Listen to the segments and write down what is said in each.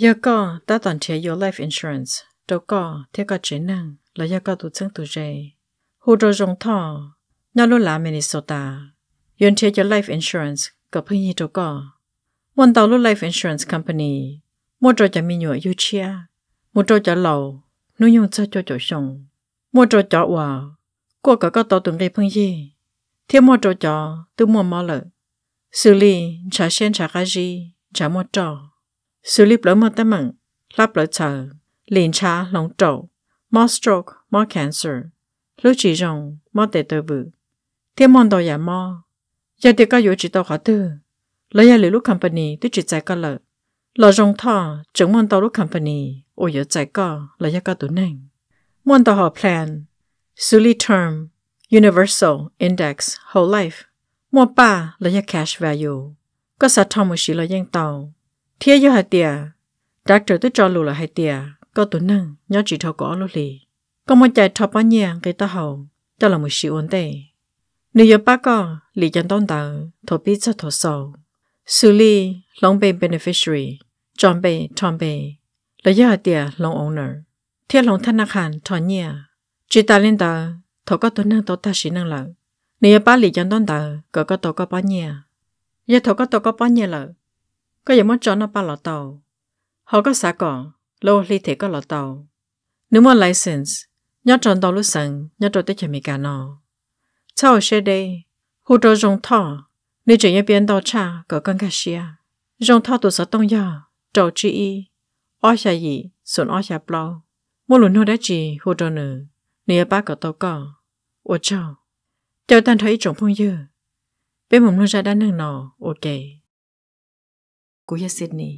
giờ có ta toàn chế your life insurance đâu có thế có chế năng là giờ có tụt chân tụt dây hồ đồ rồng thọ nhau luôn là Minnesota yon chế your life insurance có phương nhi đâu có muốn tàu luôn life insurance company mua trò cho mình nhựa yêu chia mua trò cho lầu nuôi nhung cho cho chỗ sống mua trò cho hòa cô cả có tàu từng gây phương gì thế mua trò cho tôi mua mò lợi xử lý trả sen trả cái gì trả mua trò xử lý lớn mất tâm mừng, lắp lỗi chờ, liền cha lòng trầu, mò stroke, mò cancer, lưu chỉ rồng, mò tệ tờ vự. Tiếng mòn đòi giả mò, giờ thì có yếu chỉ tàu khóa tư, lấy ra lý lúc company tôi chỉ chạy cả lợi. Lò rồng thọ, chứng mòn đòi lúc company, ô yếu chạy cả, lấy ra cả tủ nành. Mòn đòi họ plan, xử lý term, universal, index, whole life. Mua ba lấy ra cash value, có sát thông một xí lấy dân tàu thế cho hai tiệt, đã trở tôi cho lù là hai tiệt, có tụi nâng nhớ chỉ thâu có lù lì có một chạy thâu bao nhiêu cái ta hầu cho là một sự ổn tệ nếu giờ ba có lì chân tôn tờ thổ biết cho thổ sâu, xử lý long bay beneficiary John bay Tom bay là giờ hai tiệt long owner thế long thân nạc hàn thọ nhiêu chỉ ta lên tờ thổ có tụi nâng tổ ta sĩ nâng lợi nếu giờ ba lì chân tôn tờ có có tổ có bao nhiêu giờ thổ có tổ có bao nhiêu lợi ก็อย่ามั่นจอนะปาหลอเตาเขาก็สาก่อโลลีเทก็หลอเตานึกว่า license ยอดจอนตอลุสังยอดตัวเตชมีการนอเช่าเชเดหูโดรงท่อนี่จะยังเปลี่ยนตอชาก็กังกาเชียรงท่อตัวสต้องยาเจ้าจีอีอ้อชายีส่วนอ้อชาเปล่ามูลุนโนได้จีหูโดเนอเนื้อป้าก็ตอก็我照，叫蛋头一种朋友，别我们弄下单弄咯，我给。กูยซิดนี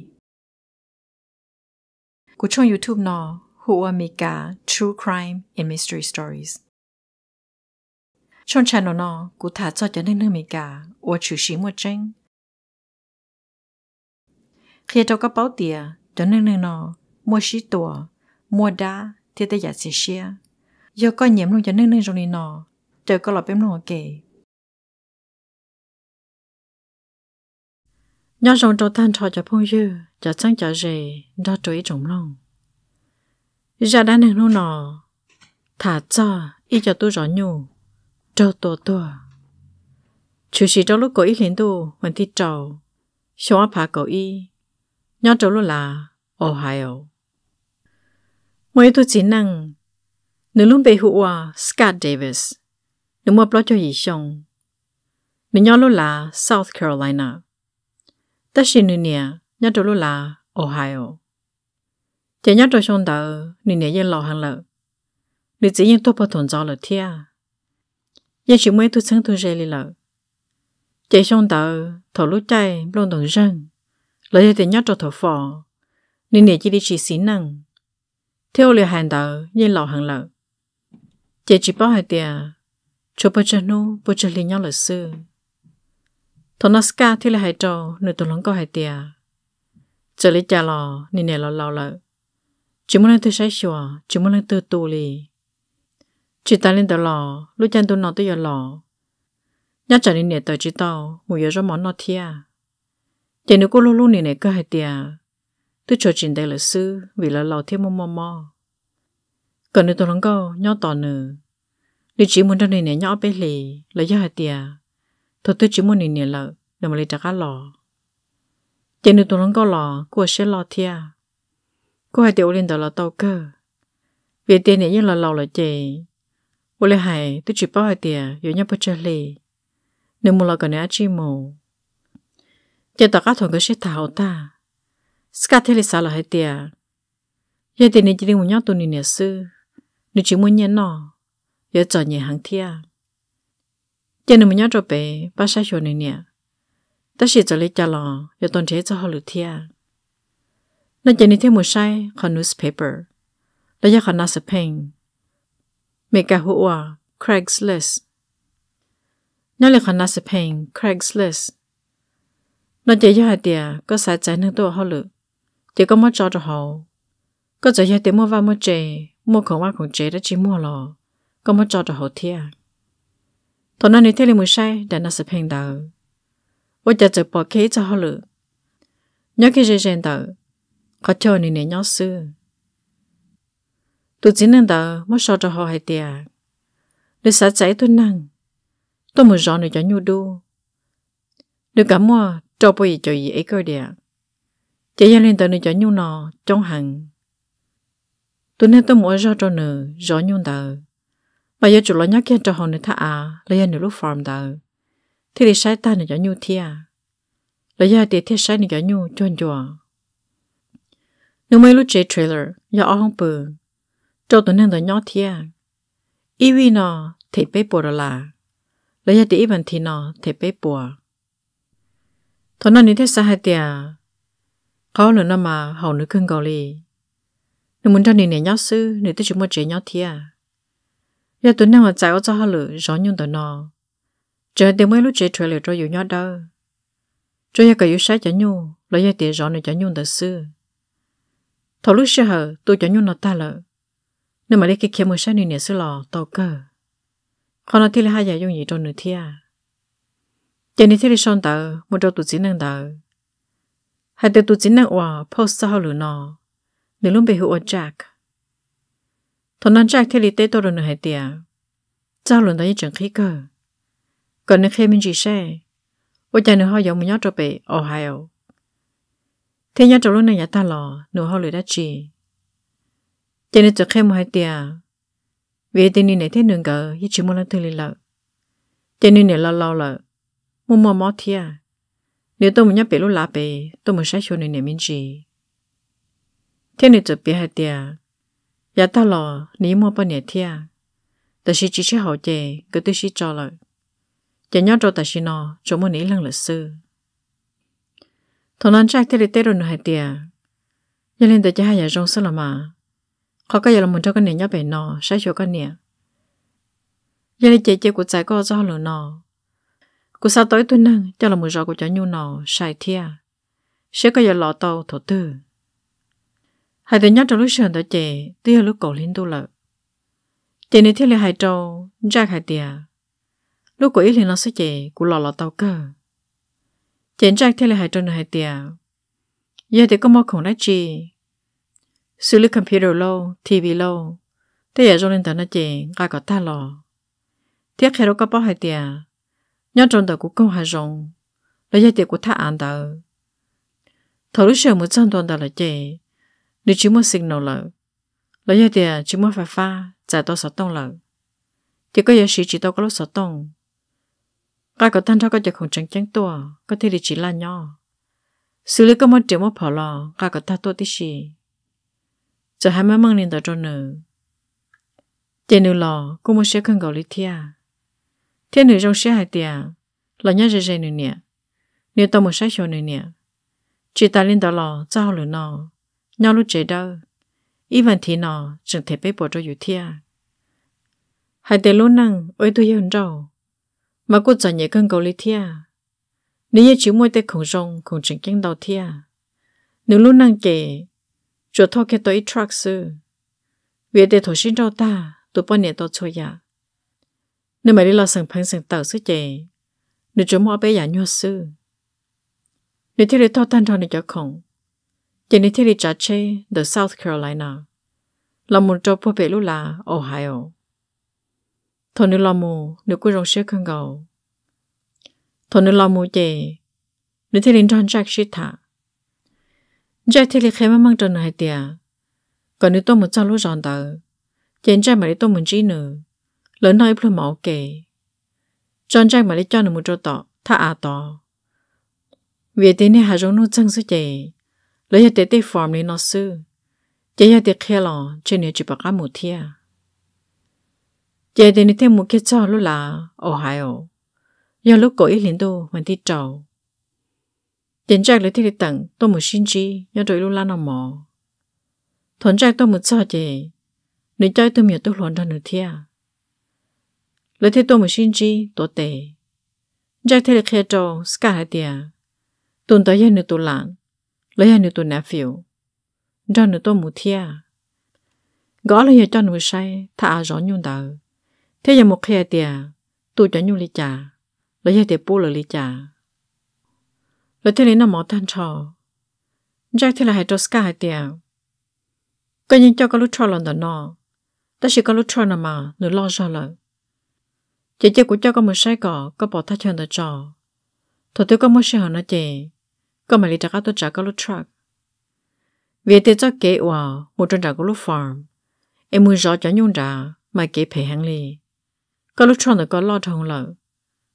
กูช่อง YouTube นอ หัวมีกา True Crime and Mystery Stories ช่องชานอนอ กูถาจอดจะนึ้เนึ้อมีกาอวชื่อชีมวดเจ้งเคียร์ตักระเป๋าเตียจะนึ้อนึ้อนอมัวชีตัว มัวดาที่ตะอยากเสียเชียยอก็เหยียมลงจะนึ้อนึ้อตรงนี้นอ เจอก็หลอดเป็นลงเก๋ nhớ rồng trâu tan trò cho phong dư cho chẳng cho rề cho chuối trồng lòng giờ đã nên nô nọ thả cho y cho tôi rõ nhủ trâu tổ tổ chú sĩ trong lúc cậu y khiến tôi vẫn thi trầu xong áp hạ cậu y nhớ trâu luôn là Ohio mỗi tôi chỉ năng nếu lúc bị hụa Scott Davis nếu mà blog cho gì xong nếu nhớ luôn là South Carolina ta xin nè nè nhớ đồ lúc là Ohio chỉ nhớ đồ xong đầu nè nè yên lò hàng lợ nè chỉ yên tốt bao thuần gió lợ thia yên chỉ mới tu sáng tu dây lì lợ chỉ xong đầu thổ lúc chạy lông đồng răng lấy tiền nhớ đồ thổ phò nè nè chỉ đi chỉ xin năng theo lời hàng đầu yên lò hàng lợ chỉ chỉ bảo hai tiền chụp bao chân nu bao chân lì nhau lợ xưa thôn nó ska thì là hai trò nửa tổ lông có hai tia trở lại cha lò nên nè lò lò lợ chỉ muốn lên từ say sủa chỉ muốn lên từ tù lì chỉ ta lên tàu lò lúc chân tôi nó tôi giờ lò nhớ trở nên nè tàu chỉ tàu mua giờ cho món nó thia chỉ nếu cô lô lô nè nè có hai tia tôi cho chuyện đây là sư vì là lò thêm mò mua mua. còn nửa tổ lông có nhớ tàu nửa nếu chỉ muốn ra nè nè nhớ bé lì là do hai tia thật tôi chỉ muốn nỉ nỉ lợ để mà lấy trả cá lò chỉ được tụi nó có lò của sẽ lò thia cô hai tiểu liên tờ là tàu cơ vì tiền này như là lò là chị ô lê hải tôi chỉ bao hai tiền rồi nhau bao chơi lì nếu muốn là còn nữa chi mù chỉ tao cá thằng cái sẽ thảo ta ska thế là sao là hai tiền giờ tiền này chỉ đi muốn nhau tụi nỉ nỉ sư nếu chỉ muốn nhớ nó giờ trở nhẹ hàng thia giờ nên mình nhớ rồi bé ba sai chỗ này nè ta chỉ cho lấy cha lò giờ toàn thế cho họ lượt à. nó giờ nên thêm một sai còn newspaper đó giờ còn nasa pen mẹ cả hụa Craigslist nó là còn nasa pen Craigslist nó chỉ giờ hai tia có sai trái nước tôi họ lượt chỉ có mất cho cho họ có giờ giờ tiền mua vào mua chè mua khổng hoa khổng chế đã chỉ mua lò có mất cho cho họ à. ตอนนั้นในเทเลมือใช่แต่น่าจะเพ่งดาวว่าจะจะปอเคจะฮอลือยอคิเจเจนดาวเขาเจอในเนี่ยยอซื้อตัวจีนันดาวมั่วชอจะฮอให้เตียหรือสาใจตัวนั่งตัวมือร้อนหรือจะยูดูหรือกับมั่วจอปอีจอยเอก็เดียจะยังเล่นตัวหนึ่งจะยูนอจงหังตัวนี้ตัวมัวชอจะหนึ่งร้อนยูดาว và giờ chủ lo nhắc kia cho hồn này thà à lấy anh lúc farm đó thì đi sai ta này cho nhu thia lấy giờ thì thiết sai này cho nhu cho anh chùa nếu mấy lúc chế trailer giờ ông không bự cho tụi nên tụi nhỏ thia vì nó thì bé bùa là lấy giờ thì ít thì nó thì bé bùa thôi nó nên thiết sai hai tia có lần nó mà hầu nữ cưng gò lì nếu muốn cho nên này nhóc sư nếu tôi chúng một chế nhóc thia giờ tuần nào cháu cho họ lử rõ nhung tụi nó chờ tiền mới lúc chế trở lại cho yêu nhau đâu cho giờ cái yêu sách cho nhung lấy giờ tiền rõ này cho nhung tự sư Thôi lúc xưa hở tôi cho nhung nó ta lợ nếu mà đi cái kia mới sai này nè sư lò tàu cơ còn nó thì là hai giờ dùng gì cho nửa thia giờ này thì là son tờ một đầu tụi chỉ năng tờ hai tờ tụi chỉ năng hòa post sao lử nó nếu luôn bị hụt jack thọ nán trái khi lít tê tôi rồi hay tiệt cha luôn đấy chẳng khí cơ còn nếu khi mình chỉ xe ô cha nữa họ giống mình nhớ cho bé Ohio thế nhớ cho luôn này nhà ta lò nửa họ lười đã chỉ cho nên cho khi mà hay tiệt vì tên này thế nương cờ chỉ chỉ muốn làm thứ lì lợ cho này lo lo lợ mua mua mó nếu tôi muốn nhớ bé lúc lá bé tôi muốn sai chỗ này này mình chỉ thế này cho bé hay giờ tao lò ní mua bao nhiêu thia ta chỉ chỉ sẽ hậu chè cứ tôi chỉ cho lời chè nhót cho ta chỉ nó cho mua ní lần lịch sư thằng anh trai thế thì tết rồi hay tia giờ lên tới cha hai giờ rong sơ mà khó cái giờ là muốn cho con nè nhót bể nó sai chỗ con nè giờ lên chè chè của trái có do lửa nó của sao tối tôi nâng cho là muốn rõ của cháu nhu nó sai thia sẽ có giờ lọ tàu thổ tư hai tụi nhát trong lúc sờn tới chị tuy hơi lúc cổ lên tu lợi chị này thiết là hai trâu ra hai tìa lúc cổ ít lên nó sẽ chị của lò lò tàu cơ chị ra thiết là hai trâu hai tìa giờ thì có mơ khổng đá chi xử lý computer lâu tv lâu thế giờ trong lên tận nó chị ai có ta lò thiết khi đó có bao hai tìa nhát trong tàu của công hài rồng lấy giờ thì của ta án tàu thầu lúc sờn một trăm tuần tàu là chị nếu chỉ muốn xin nổ lợ lỡ giờ thì chỉ muốn phải pha trả tôi sáu tông lợ chỉ có giờ sĩ chỉ tôi có lúc sáu tông cái có tan cho có giờ không tránh tránh tôi có thể thì chỉ là nhỏ xử lý có một triệu mà phỏ lò cái có ta tôi tí gì giờ hai mươi măng nên tôi cho nữ chị nữ lò cũng muốn sẽ không gọi lý thia thia nữ trong sẽ hai tia là nhớ dây dây nữ nè nếu tôi muốn sẽ cho nữ nè chỉ ta lên đó lò trao lửa nọ nó lúc chế đâu even thì nọ, chẳng thể bế bộ cho dù thia hãy tế lúc năng ôi tôi yên đâu mà cô chẳng nhớ cân cầu lý thia nếu như chú môi tế khổng rong khổng chẳng kinh đầu thia nếu lúc năng kể chuột thô kia tôi ít truck sư vì để thổ sinh đâu ta tôi bao nhiêu tôi cho ya dạ. nếu mà đi lo sẵn phăng sẵn tàu sư chè nếu chú mò bé giả dạ nhuột sư nếu thế để thô tan tròn để cho khổng chỉ nên thiết trả chê the South Carolina là một trong bộ bể là Ohio thôi nếu là mù nếu cứ rong xe khăn gầu thôi nếu là mù chè nếu thiết lý tròn chắc shit thả Jack thiết lý khé mà mang trần này tiề còn nếu tôi một trăm lúc giòn tờ chén Jack mà để tôi muốn chi nữa lớn nói plus mẫu kề tròn Jack mà để cho nó một chỗ tọ thả à tọ vì thế nên hà rong nó chân sức chè lấy hạt tế tế form lên nó sư chế hạt tế khe lò trên này chụp bạc mù thia chế tế này thêm một kia cho lúc là Ohio do lúc cổ ý liền đô mình đi trầu tiền trạc lấy thế tặng tôi một xin chi do rồi lúc là nó mò thuần trạc tôi một cho chế nếu chơi tôi miệt tôi luôn ra nữa thia lấy thế tôi một xin chi tôi tệ Jack thấy được khe trâu, ska hai tia. Tụn tới dân được tụ lãng, lấy hai nửa tuần nà phiểu cho nửa tôi mù thia gõ lấy hai cho nửa say thả rõ nhung tờ thế giờ một khi tiề tôi cho nhung ly trà lấy hai tiề bù lời ly trà lấy thế này nó mỏ tan trò Jack thế là hai trò ska hai tiề coi như cho cái lúc trò lần đó nọ ta chỉ có lúc trò nào mà nửa lo cho lời chỉ chơi của cho có một sai cỏ có bỏ thắt chân tờ trò thật tôi có một sai hở nó chị mà lý trả tôi trả cái lúc truck về tới cho kế hòa một trang trả cái lô farm em muốn rõ cho nhung trả mà kế phải hàng lì cái lúc truck là có lo thằng lợ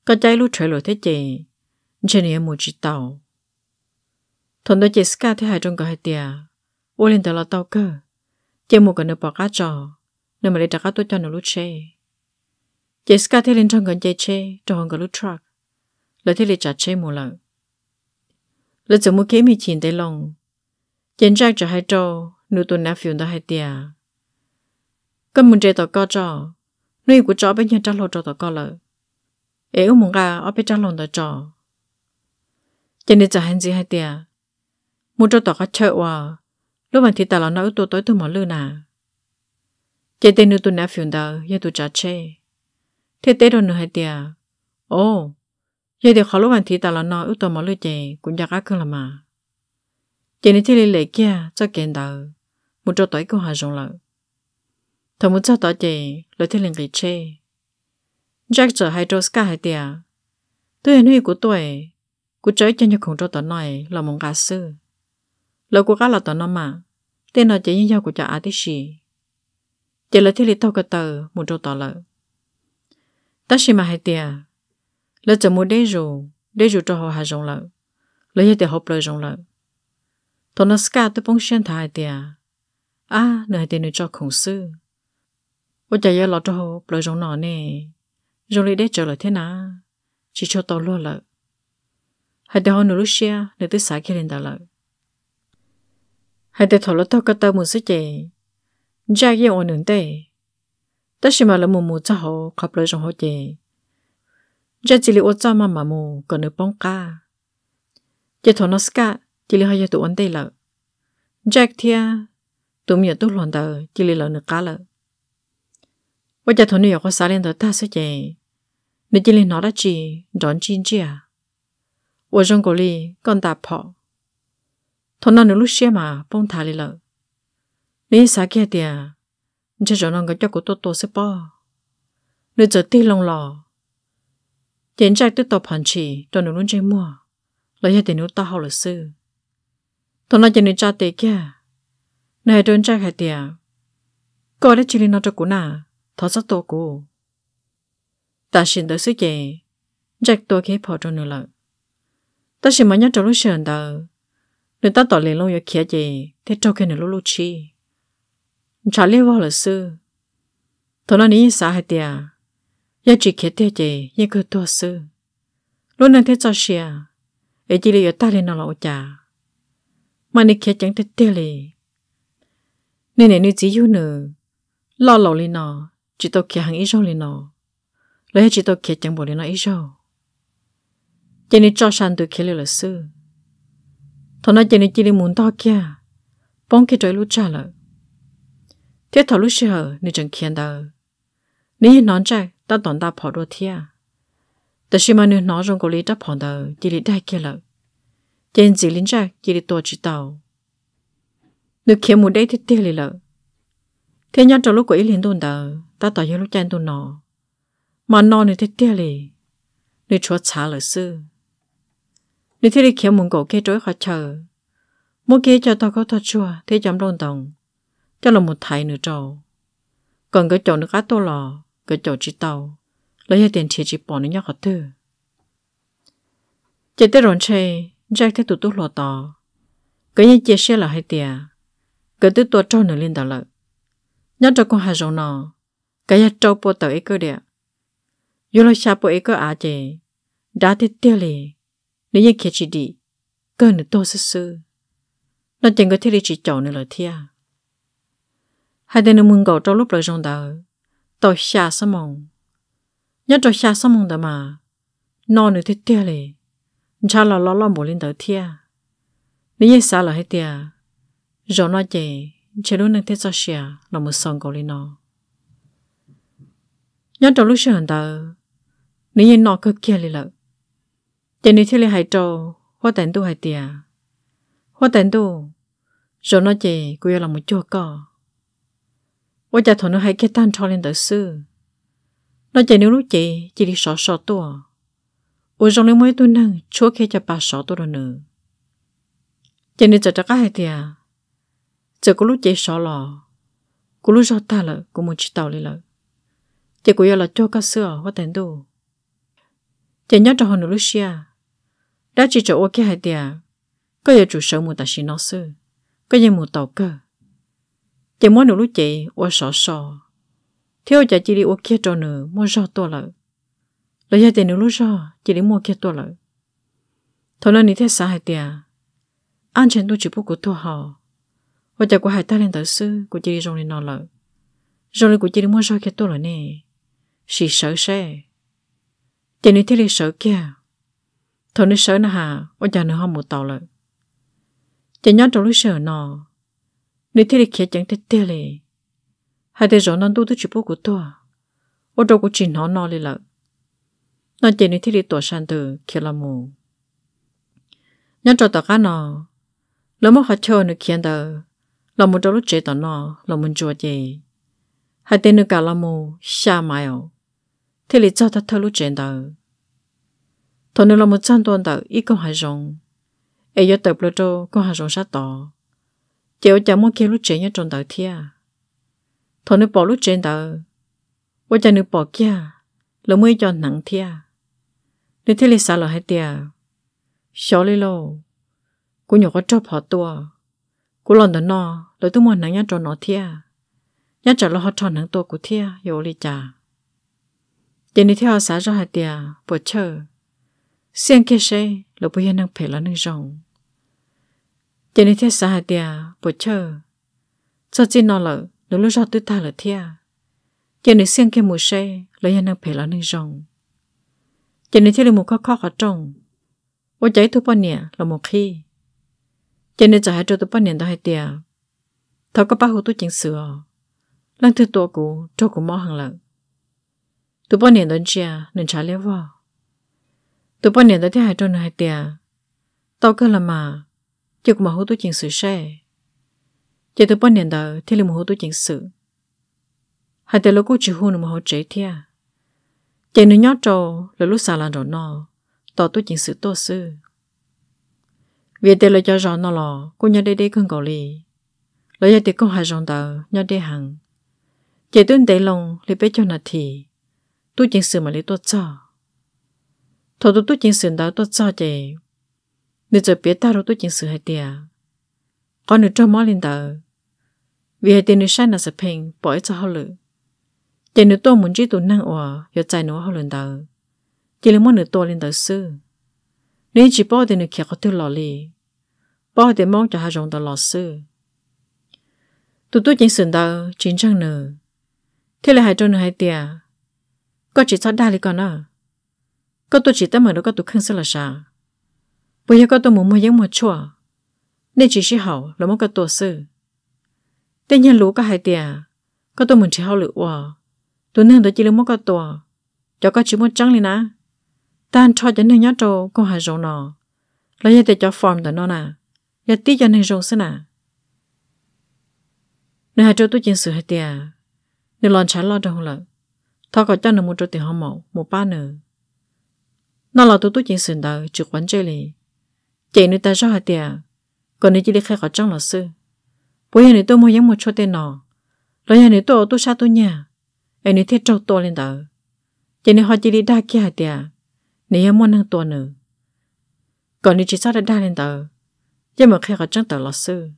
có chạy lúc chạy lội thế chị trên này em muốn chỉ tàu thằng đó chị ska thế hai trong cái hai tia ô lên tàu là tàu cơ chị một cái nửa bỏ cá trò nửa mà lý trả tôi cho nó lúc chơi Jessica thì lên trong gần chạy chê, trong gần lô truck. Lời thì lì trả chê mù lợn lỡ chỗ mua kế mi chín tới lòng chén rác cho hai trâu nụ tuần nã phiền tới hai tia cơn muốn chơi tỏ co trò nuôi của chó bên nhà trăng lột trò tàu co lợ ế muốn gà ở bên trăng lột tàu trò chén để trả hành gì hai tia muốn trâu tỏ có chợ hòa lúc mà thì tao là nói tôi tối thương mở lư nà chế tên nụ tuần nã phiền tới giờ tôi trả chê thế tết rồi nửa hai tia ô giờ thì khó lúc anh thì ta là nó ưu tố mà lưu chè cũng giặc ác cơ là mà chè này thì lì lệ kia cho kèn đầu một trò tối cũng hà rộng lợi thằng muốn cho tỏ chè lời thì liền cái chê Jack trở hai trâu ska hai tiệt, tôi hình huy của tuổi của trời cho nhiều khổng cho tỏ này là mong gà sư lời của cá là tỏ nó mà tên là chè như nhau của cha á tí xì chè lời thì lì tao cơ tờ một trò tỏ lợi ta xì mà hai tiệt lỡ chở mua đế rù đế rù cho họ hạ rộng lợ lỡ như tiền hộp lời rộng lợ thọ nó ska tới bông xuyên thai tiền à nửa hai tiền nữa cho khổng sư ô chả giờ lọ cho họ lời rộng nọ nè rộng lấy để trở lại thế nào chỉ cho tao lo lợ hai tiền họ nửa lúc xia nửa tới xã kia lên tao lợ hai tiền thọ lỡ tao cắt tao muốn sức chè gia yên ổn nửa tê tất nhiên mà là mù mù cho họ khắp lời rộng họ chè giờ chỉ liệu cho mà mà mù còn được bông ca giờ thằng chỉ liệu hai giờ anh đây là Jack thia tụi mình tụi loạn đời chỉ liệu là được cá là bây giờ thằng nó có sao lên tới ta sẽ gì nếu chỉ liệu nó đã chỉ đón chín chi trong cổ li còn đạp họ thằng nó lúc xưa mà bông thà là nếu sao kia thì giờ cho nó cái cho của tôi tôi sẽ bỏ nếu giờ tin lò tiền trai tiếp tục hành chỉ tôi nụ luôn chơi mua lấy hết tiền nụ ta học là sư tôi nói cho nên cha tệ kia này tôi trai hai tiền có đấy chỉ lên nó cho cũ nà thọ sát tôi cũ ta xin tới sư chị Jack tôi khi phò trong nửa lợi ta xin mà nhớ trong lúc sờn đầu người ta tỏ lên lâu giờ kia gì thế trong khi nửa lúc lúc chi chả liên vào là sư tôi nói ní xã hai tiền 也只看得见一个多事。lúc này thế cho xia, ấy chỉ là ta lên nó lão già, mà nị kia chẳng thích tế lì, nên này nữ chỉ yêu nữ, lo lão lên nó, chỉ tao kia hàng ít rau lên nó, lấy chỉ tao kia chẳng bộ lên nó ít rau, chỉ nên cho sang từ kia là sư, thằng nó chỉ nên chỉ là muốn to kia, bóng kia trời lúc trả lợ, thế thằng lúc xia nữ chẳng kia đâu, nữ nói chạy ta tổn ta phỏ đồ thia. Tại sao mà nữ nó rong cổ lý ta phỏ đầu, chỉ lý đại kia lợi. Trên dì lính ra, chỉ lý tổ chỉ tàu. Nữ kia mù đây thì tiêu lý lợi. Thế nhân trong lúc của ý liên tôn đầu, ta tỏ yếu lúc chanh tôn nó. Mà nó nữ thì tiêu lý. Nữ chúa trả lợi sư. Nữ thế lý kia mùng cổ kê trối khỏi chờ. Mỗi kê cho tao có thật chua, thế chấm đôn tổng. Cho là một thầy nữ trâu, Còn cái chỗ nữ cá tô lò, cứ chỗ chỉ tàu lấy tiền chỉ chỉ bỏ nó nhóc tư chỉ tới rồi chê Jack thấy tụt tụt lọt tàu cái như chia sẻ là hai tiền cái tới tuột trâu nữa lên tàu lợn nhớ cho con hai rồng nọ cái nhà trâu bộ tàu ấy cơ địa yêu lo xa bộ ấy cơ á chê đã thấy tiêu lì nếu như kia chỉ đi cơ nữa tôi sư sư nó chẳng có thể đi chỉ chỗ nữa là thiệt hai tên nó mừng gầu trong lúc lời rong tàu tôi xa xa mong. Nhớ tôi xa xa mong đó mà. Nó nữa thì tia lì. Chá là lo lo bổ lên tới tia. Nếu như xa là hết tia. Rồi nó chè, chè luôn nên thế cho xìa là một song cầu lên nó. Nhớ tôi lúc xưa hẳn tờ. Nếu như nó cứ kia lì lợ. Chè nếu thế lì hãy trâu, hoa tèn tu hãy tia. Hoa tèn tu. Rồi nó chè, cô yêu là một chua cò. 我家 thôi nó hay cái tan cho lên tới sư nó chạy nếu lúc chị chỉ đi sọ sọ tua ôi trong lên mấy tuần năng chúa khi cho bà sọ tua rồi nữa chị nên chờ chắc hai tia à? chờ có lúc chị sọ lò cô lúc sọ ta muốn chỉ tàu lên là chị cô là cho cá sữa hoa tên đồ chị nhớ cho hồn lúc xia đã chỉ cho ô kia hai tia à? có giờ chủ sở mua ta xin nó sư có giờ mua tàu cơ chỉ muốn nụ chị ô sợ sợ theo chả chỉ đi ô kia cho nữ mua rau to lợ lời gia tiền nụ lúc rau chỉ đi mua kia to lợ thôi nên đi theo xã hải tiề anh chàng tôi chỉ bố của tôi họ và chả của hai ta lên tới sư của chị đi rong lên nọ lợ rồi lời của chị đi mua rau kia to lợ nè xì sợ xe chị đi theo đi sợ kia thôi nên sợ nè hà ô chả nửa hôm một tàu lợ chị nhớ trong lúc sợ nọ nếu thế thì kia chẳng thế thế lì hai thế rồi nó đâu thứ chụp bố của tôi đâu có chuyện nó nó lì lợ nó chỉ nếu thế thì tôi sang từ kia là mù nhân cho tất cả nó lỡ mà họ chơi nữa kia đó là một chỗ lúc chế tao nó là muốn hai tên nữa cả là mù xa mai ồ thế thì cho ta thơ lúc chế đó thôi nữa là một trăm tuần cũng hay rong ai giờ tập lô tô cũng hay rong sát tao chiều chả muốn kêu lúc trẻ nhớ trong đầu thia à? thôi nếu bỏ lúc trẻ đời quá cha nếu bỏ kia là mới cho nặng thia à? nếu thế là sao là hết tia xóa lý lô cô nhỏ có chấp họ tua cô lần đó nó rồi tôi muốn nặng nhớ trong nó thia à? nhớ trả lo họ cho nặng tua của thia yêu lý cha tiền đi theo xã ra hết tia bỏ chờ xiên kia xe là bây giờ đang phải là nâng rồng À, cho nên thế sao địa bộ chờ cho chỉ nói là, nó lúc cho tôi ta là thia à. cho nên xem cái mùa xe lấy anh đang phải là nâng rồng cho nên thế là một khó khó khó trồng ô cháy thu bao nè, là một khi cho nên cho hai cho tôi bao nhiêu đó hai tia thảo có bao hồ tôi chỉnh sửa lăng thứ tôi cũ cho cũ mò hàng lần tôi bao nè đó chia à, nên trả lẽ vào tôi bao nhiêu đó thì hai nè hai tia tao cứ là mà chứ cũng mà hữu tôi chuyện sự xe chỉ tôi bao niên đời thì là một hữu tôi chuyện sự hai tay lỗ cô chỉ hôn mà hữu chế thia chỉ nó nhót trâu là lúc xa lan rồi nọ, tỏ tôi chuyện sự tốt sư vì thế là cho rõ nọ lò cô nhớ đây đây không cầu lì lấy ra thì cô hai rong đầu nhớ đây hàng chỉ tôi để lòng lấy bé cho nó thì tôi chuyện sự mà lấy tôi cho thôi tôi tôi chuyện sự đó tôi cho chị nếu giờ biết ta rồi tôi chỉnh sự hay tiệt con nữa cho mỏ lên tờ vì hay tiền nữa sai là sẽ phình bỏ cho họ lử tiền nữa tôi muốn chỉ tụ năng ủa giờ chạy nữa họ lên tờ chỉ là món nữa tôi lên tờ sư nếu chỉ bỏ tiền nữa kia có tiêu lò lì bỏ tiền mong cho họ dùng tờ lò sư tụi tôi chỉnh sự tờ chính trang nữa thế là hai trâu nữa hai tiệt có chỉ cho đa đi con à có tôi chỉ tâm mà nó có tôi khăn sẽ là sao bây giờ có tôi muốn mua giống một chùa nên chỉ chỉ hậu là một tổ sư tên nhân lũ có hai tiền có tôi chỉ hậu lựa tôi nên tôi chỉ lựa một cái tổ cho có chỉ một trắng liền á tan cho cho nên nhớ trâu con hai rồng nọ là giờ để cho form đó nó nè giờ tí cho nên rồng xin nè nên trâu tôi chiến sự hai tiền nên lon trái lo đâu lợ thọ có cho nên một trâu tiền họ mổ một ba nữa nó là tôi tôi chiến sự đó chịu quán chơi liền chị nữ ta rõ hả tiệt còn nếu chỉ đi khai khỏi trong lò sư bố nhà nữ tôi mua giống một chỗ tên nọ rồi nhà nữ tôi tôi sao tôi nhà em nữ thiết trâu tôi lên đó chị nữ họ chỉ đi đa kia hả tiệt nếu em muốn năng tôi nữa còn nếu chỉ sao đã đa lên đó giờ mà khai khỏi trong tờ lò sư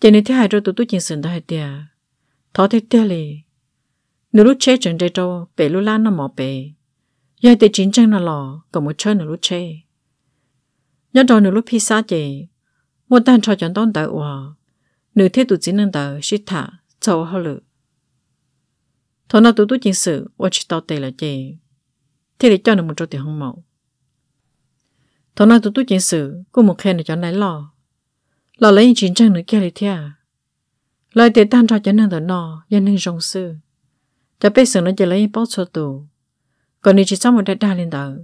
chị nữ thiết hai rồi tôi tôi chuyện sự đó hả tiệt thọ thiết tiệt liền nếu lúc chế chẳng chạy trâu bể lúc lan nó mỏ bể giờ để chính chân nó lò còn một chơi nó lúc chế nhớ rồi nửa lúc phía xa chị một tan trò chọn tôn tạo hòa nửa thiết tụ chỉ năng tạo sĩ thả châu hơ lự thôi nào tụ tụ chính sự và chỉ tao tệ là chị thế để cho được một chỗ tiền hông mẫu thôi nào tụ tụ chính sự cũng một khen để cho lấy lò lò lấy chính trang nữa kia thì thế à lời tiền tan trò chọn năng tạo nọ dân năng rong sư cho biết sự nó chỉ lấy bao số tù còn nếu chỉ sau một đại đa lên tạo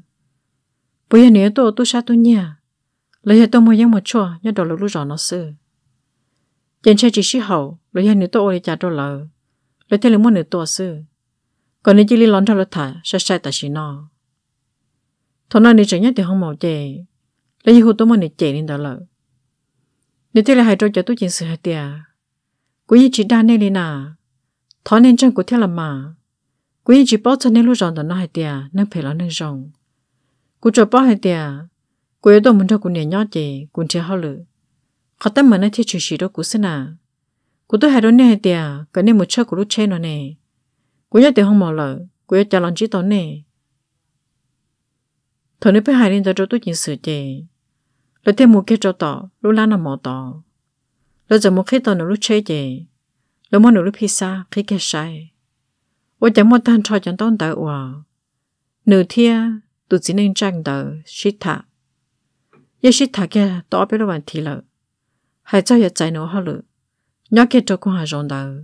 bây giờ nếu tôi tôi sao tôi nhà lấy hệ tôm mua giống một chua nhớ đồ lũ lũ rõ nó sư trên xe chỉ sĩ hậu lấy hệ nữ tô ôi trả đồ lợ lấy thấy lấy mua nữ tô sư còn nếu chỉ li lón cho lấy thả sẽ sai tại sĩ nó thằng nào đi chẳng nhớ thì không màu chè lấy hụt tôm mua nữ chè nên đó lợ nếu thế là hai trâu cho tôi chuyện sự hạt tiệt quý như chỉ đa nên lên à, thọ nên chân của thế là mà quý như chỉ bỏ cho nên lũ rõ đó nó hạt tiệt nên phải là nên rồng cú cho bỏ hạt tiệt cô ấy đâu muốn cho cô nhảy nhót gì cô chưa hao lử khó tâm mà nó thì chỉ chỉ đó cô xin à cô tôi hay đó nè tiề cái này một chút cô lúc chơi nó nè cô nhớ tiề không mò lợ cô ấy trả lòng chỉ tốn nè thôi nếu phải hai lên cho tôi chuyện sửa gì rồi thêm một cái chỗ tỏ lúc lá nó mò tỏ rồi giờ một khi tỏ nó lúc chơi gì rồi mò nó lúc pizza khi cái sai ôi chẳng một thằng trò chẳng tốn tới ủa nửa thia tôi chỉ nên trang tờ shit thả 也是他家多别的问题了，还早要在弄好了，人家做工还容易，而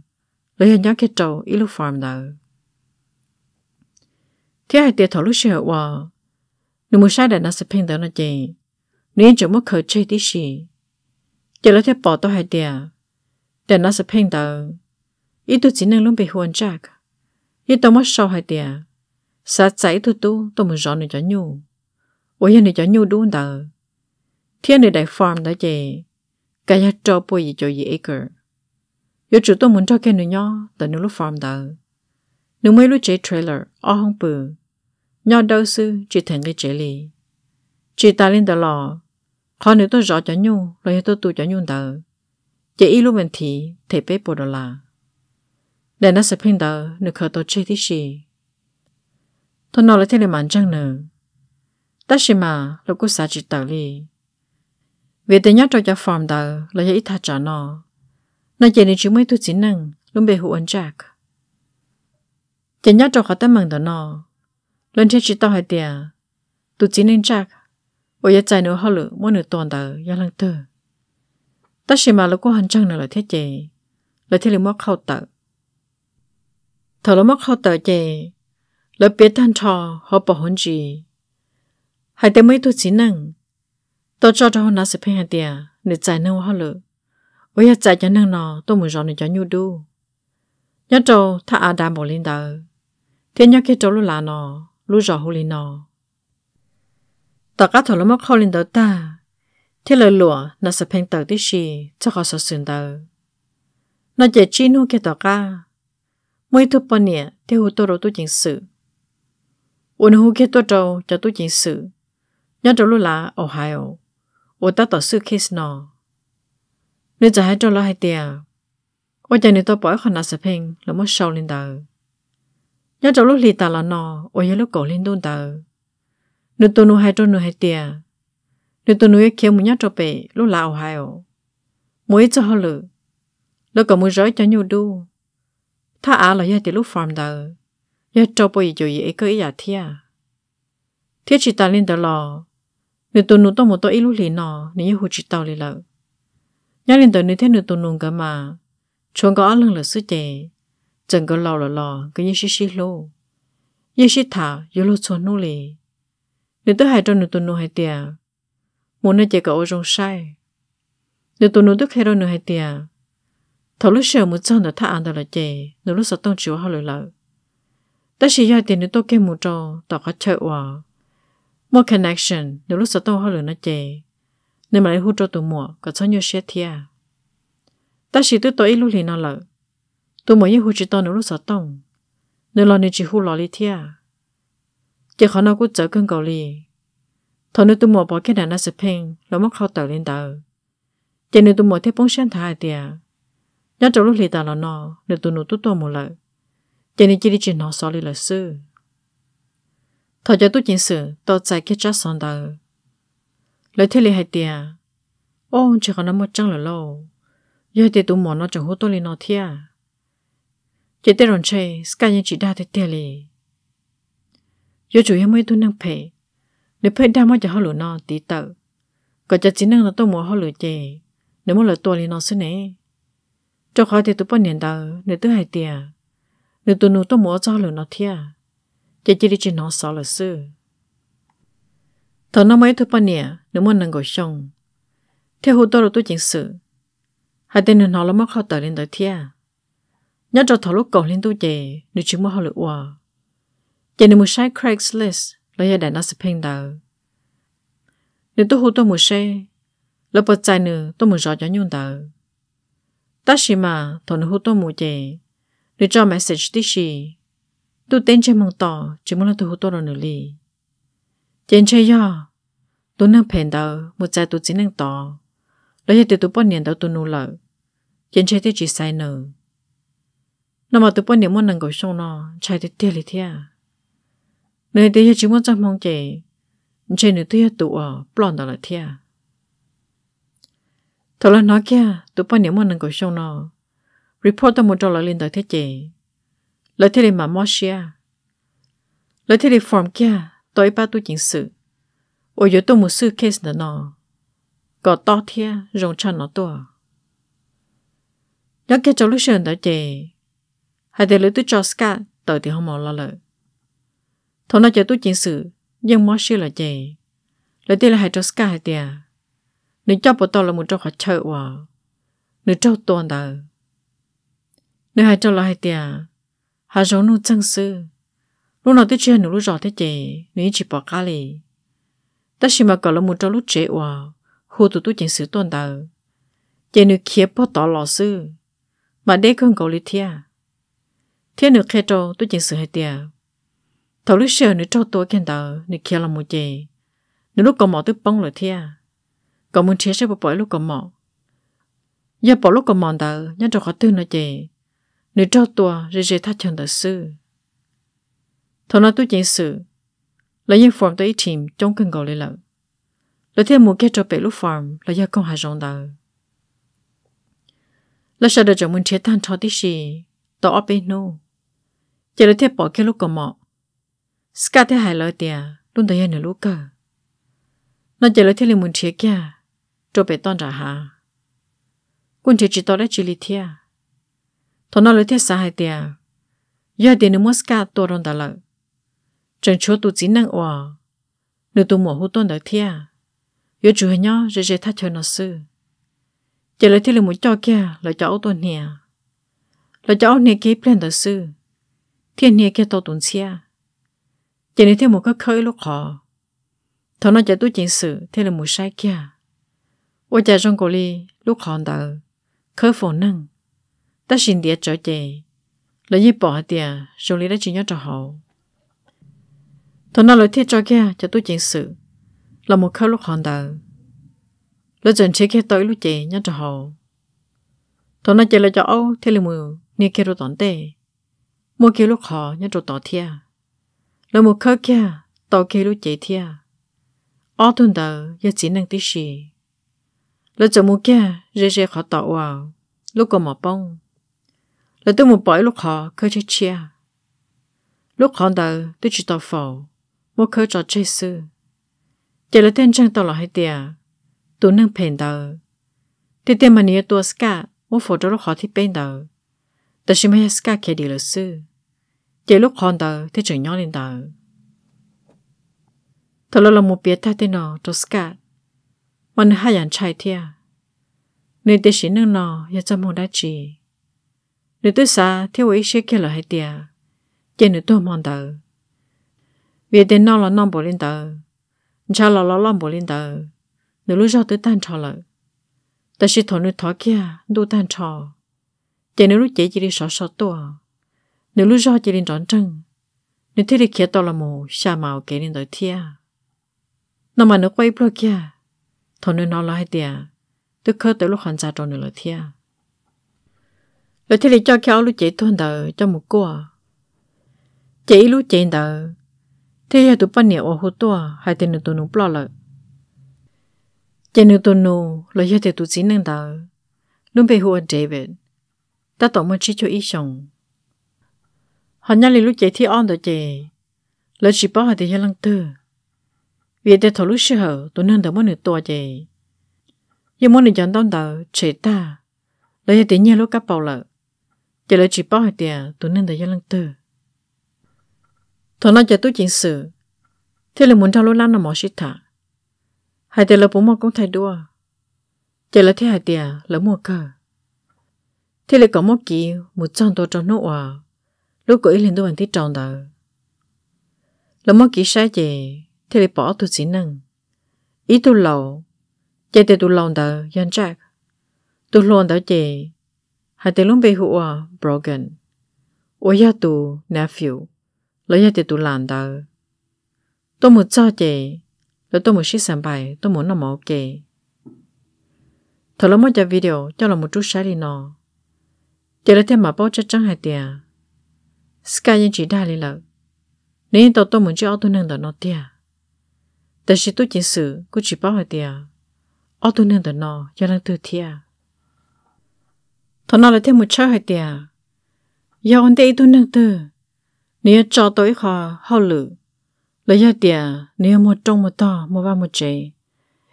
且人家做一路方便。thế hai tiệt thổ lúc sợ wa nếu muốn sai đại nó sẽ phênh đó nó gì nếu chỉ muốn khởi chơi tí gì giờ là thế bỏ tôi hai tiệt để nó sẽ phênh đó ít tôi chỉ nên luôn bị huân chắc ít tôi mất sau hai tiệt sa chạy tôi tu tôi muốn rõ nữa cho nhu ôi giờ nữa cho nhu đúng đâu 天里的 farm 的姐，该要找不一就一个，有主动门找给你呀，等你路 farm 的，你没路接 trailer，二红布，鸟都是只停给这里，只打领的了，看你都绕着用，然后都堵着用的，这一路问题特别不的啦，但那是拼的，你可都吃的是，他拿了天里蛮正呢，但是嘛，如果啥子道理。vì tự nhắc cho cha phòng đầu là dễ tha trả nó nó chỉ này chúng mấy tu chỉ năng luôn bị hụt ấn chạc chỉ nhắc cho họ ta mừng đó nó lần trước chỉ tao hai tiền tu chỉ nên chạc ở nhà chạy nữa họ lựa mỗi nửa tuần đầu gia lăng tư tất nhiên mà lúc có hành trang nào là thế chị là thế là mất khâu tờ, thở là mất khâu tờ chị là biết thanh cho họ bỏ hôn gì hai tên mấy tu chỉ năng tôi cho cho nó sẽ phải hạt tiền để chạy nâng họ lợ bây giờ chạy cho nâng nó tôi muốn rõ để cho nhu đu nhớ trâu thà à đà bỏ lên đầu thế nhớ khi cháu lúc là nó lúc rõ hồ lên nó tao cá thầu lúc mất khâu lên đầu ta thế lời lụa nó sẽ phèn tờ tí gì cho khó sợ sườn đầu nó chạy chi nu cái tất cả, mỗi thứ bao nhiêu thì hồ tôi rồi tôi chính sự ôn hồ cái tôi trâu cho tôi chính sự nhớ trâu lúc là Ohio 我到到 suitcase 呢。你就喺做落去啲我就你到擺看那視頻，那麼收領導。要做 lúc lì tà là nó, 我要 lúc cổ lên đôn tờ. Nếu tôi nu hai tôi nu hai tia. Nếu tôi nu yêu kia muốn nhắc cho lúc lão hai ổ. Mỗi cho họ lử. Lúc cổ muốn rối cho nhiều đu. Tha á là yêu thì lúc farm tờ. Yêu cho bồi dù gì ấy Thiết chỉ ta lên tờ lò nửa tuần nụ tông một tôi ít lúc lì nọ nếu như hồ chỉ tao lì lợ nhớ lên tới nơi thế nửa tuần nụ cả mà chuông có lưng là sứ chè chẳng có lò là lò cái như xí xí lô như xí thả như lô chuông nụ lì nửa tới hai tuần nửa tuần nụ hai tiề muốn nơi chè cả ô rong sai nửa tuần nụ tức hai đôi nửa hai tiề thấu lúc sửa một chân đã thả ăn đó là chè nửa lúc sợ tông chiếu họ lì lợ ta chỉ là tiền nửa tôi kêu một chỗ, tao có chơi hòa mua connection nếu lúc sau tôi hơi lửa nó chê nên mà lấy hút cho tụi mua có cho nhiều shit thia à? ta chỉ tôi tôi lúc thì nó lợ tụi mua như hút chỉ tôi nếu lúc sau tông nếu lo nên chỉ hút lo đi thia à? chỉ khó nào cũng chờ cơn cầu lì thôi nếu tụi mua bỏ cái đàn nó sẽ ping nó mất khâu tàu lên tàu. chỉ nếu tụi mua thấy bóng sáng thải thia nhớ trong lúc thì ta nó nó nếu tụi nó tụi tôi mua lợ chỉ nên chỉ đi chỉ nó xóa đi là sư thọ cho tôi chính sự tôi chạy kia chắc xong đời lời thế lì hay tiền ô chỉ còn nó một trăng là lâu giờ thì tôi muốn nó chẳng hút tôi lên nó thia chỉ tết rồi chơi cái những chỉ đa thế tiền lì giờ chủ yếu mấy tôi năng phải nếu phải đa mới cho họ lửa nó tí tự có cho chỉ năng là tôi muốn họ lửa chè nếu muốn là tôi lên nó xí này cho khỏi thì tôi bỏ niệm đời nếu tôi hay tiền nếu tôi nụ tôi muốn cho lửa nó thia จะจิริจินอสอละซื่อตอนนั้นไม่ทุกปเนี่ยนึกมันนังก็ชงเที่ยวตัวเราตัวจริงสื่อหาเดินหนอแล้วมาเข้าต่อเรียนต่อเที่ยยัดจอถอลูกก่อนเรียนตัวเจนึกชิมว่าเขาหรือว่าเจนึกมือใช้ Craigslist แล้วยาแดนนัสเพ่งดาวนึกตัวหูตัวมือใช้แล้วปัจจัยนึกตัวมือจอดย้อนยุ่งดาวแต่ชิมาถอนหูตัวมือเจนึกจอ message ที่ชี tu tên chơi mong tỏ chỉ muốn là tu hút tôi rồi nữa tiền chơi do tu nâng phèn đầu một trái tu chỉ nâng tỏ đó là tu bao nhiêu đầu tu nô lợ tiền chơi thì chỉ sai nữa nó mà tu bao nhiêu muốn nâng gọi xong nó chạy thì tiền li thia nơi đây chỉ muốn trong mong chị chơi nữa tu tu ở plon đó là thia thật là nó kia tu bao nhiêu muốn nâng gọi xong nó report tao một trò là lên tới thế chị lời thế này mà mò xia lời thế này form kia tôi bắt tôi chính sự ở dưới tôi một sự case nữa nọ, có to thia rồng chân nó to nhớ kia cháu lúc sườn đó chị hai để lưỡi tôi cho ska tới thì không mò lo lợi thôi nó cho tôi chính sự nhưng mò xia là chị lời thế là hai à. cho ska hai tia nếu cho bộ tôi là một trâu khó chơi quá nếu trâu toàn đời nếu hai trâu là hai tia hà giống nu chân sư lúc nào tới chơi nụ lúc rõ thế chị nữ chỉ bỏ cá lì ta chỉ mà gọi là một trong lúc chế hòa hồ tụ tụ chuyện sự tuần tờ chị nụ kia bỏ tỏ lò sư mà đây không cầu lý thia thia nụ khai trâu tụ chuyện sự hay tia thầu lúc xưa nụ trâu tôi khen tờ nụ kia là một chị nụ lúc còn mỏ tôi bông lời thia còn muốn chế sẽ bỏ bỏ lúc còn mỏ giờ bỏ lúc còn mòn tờ nhớ cho khó thương nữa chị nếu cho tòa rồi rồi thắt chân thật sự thọ nó tôi chiến sự là những form tôi chìm trong cơn gọi lại là thêm một cái cho bé lúc form là do con hà rộng đời là sao được chồng mình chế tan cho tí gì tỏ ở bên nô chỉ là thêm bỏ cái lúc còn mọ ska thế hài lời tiề luôn tới nửa lúc cơ nó chỉ là thêm liền mình chế kia cho bé toàn trả hà quân chế chỉ tỏ đã chỉ lý thiệt thọ nó lấy thế xã hai tiền giờ tiền nước Moscow tôi rồi đã lợi chẳng chỗ tôi chỉ năng ở nếu tôi mua hũ tôi đợi thia giờ chủ nhau rồi rồi thắt chơi nó sư giờ lấy thế là muốn cho kia là cho tôi nè là cho nè kia plan đợi sư thiên nè kia tôi tuần xia giờ này thêm một cái khơi lúc họ thọ nó giờ tôi chỉnh sự thế là muốn sai kia ôi cha trong cổ ly lúc họ đợi khơi phổ năng ta xin địa trở về lấy như bỏ địa rồi lấy đã chỉ nhớ cho họ thôi nó lời thiết cho kia cho tôi chuyện sự là một khâu lúc hòn đầu lấy dần chế kia tới lúc chị nhớ cho họ thôi nó chỉ là cho Âu thế là mù nghe kia rồi tổn tệ mua kia lúc họ nhớ cho tỏ thia là một khâu kia tỏ kia lúc chị thia ở tuần đầu giờ chỉ năng tí gì, lấy giờ mua kia rê rê khó tỏ vào lúc còn mỏ bông แต่ต้องมาปล่อยลูกคอเขาจเชื่อลูกคอเดิาต้องจิตต่อฟ้าไม่เขาจะเชื่อซื่อจะเล่นเจ้าตัวให้เดียตัวนั่งเพ่งเดิาที่เดียวมันเนี้อตัวสก้าไม่ฟ้องลูกคอที่เป็นเดิาแต่ฉันไม่ให้สก้าเขียนดีหรือซื่อจ้าลูกคอเดิาที่จะย้อนเดิาถ้าเราไม่เปลี่ยนท่าเี่นอนตัวสก้ามันให้ยันชายเทียในเดชินึงนออยาจะมองได้จี nếu tôi xa theo ý sẽ kia là hay tiệt chỉ nếu tôi mong tờ vì tiền nó là non bộ lên tờ cha là là lon bộ lên tờ nếu lúc sau tôi tan trò lợi ta sẽ thổi nước thổi kia đu tan trò chỉ nếu lúc chỉ chỉ đi sợ sợ tôi nếu lúc sau chỉ đi tròn trăng nếu thế thì kia tôi là mù xa màu kể lên tới thia nó mà nó quay bơ kia thổi nước nó là hay tiệt tôi khơi tới lúc hoàn trả trò nữa là thia rồi thế thì cho kéo lúc chị thôn đờ cho một cô à chị lúc chị đờ thế hệ tụi ba nhiều ở hồ tua hai tên tụi nó bỏ lại chị nữ tụi nó là hai tên tụi chị nên đờ luôn bị hồ David ta tổng mới chỉ cho ý xong họ nhắc lại lúc chị thi on đó chị là chỉ bảo hai tên hai lăng tư vì thế thầu lúc xưa hở tụi nên đờ mất nửa tua chị nhưng muốn được chọn tao đờ chị ta lấy tiền nhiên lúc cấp bảo lợi chỉ là chỉ bao tiền tôi nên đã gia lăng tư thôi nó giờ tôi chỉnh sửa thế là muốn cho lô lan là mỏ xịt thả hai tiền là bố mò cũng thay đua chỉ là thế hai tiền là mua cờ thế là có một kỳ một trăm tôi cho nó à lúc cởi lên tôi bằng tí tròn đó là một kỳ sai gì thế là bỏ tôi chỉ năng ý tôi lâu chạy tôi tôi lâu đó dân chắc tôi luôn đó chị Ha te lumbe hua Brogan. O ya tu nephew. Lo ya te tu lan da. Tôi muốn cho chị. Lo to muốn ship sản bài. Tôi muốn nó mẫu kề. Thở lo một video cho là một chút sáng đi nó. Chị là thêm mà bao chắc chắn hai tiền. Sky nhân chỉ đa lý lợi. Nên to tôi muốn cho tôi nâng đỡ nó tiền. Tại sự tôi chỉ sự, cô chỉ bảo hai tiền. Ô tôi nâng đỡ nó cho năng tư thiệt thọ nó là thêm một chơi hay tiệt giờ anh đây tôi nâng từ nếu cho tối họ, hậu lử là giờ tiệt nếu một trong một to một ba một chế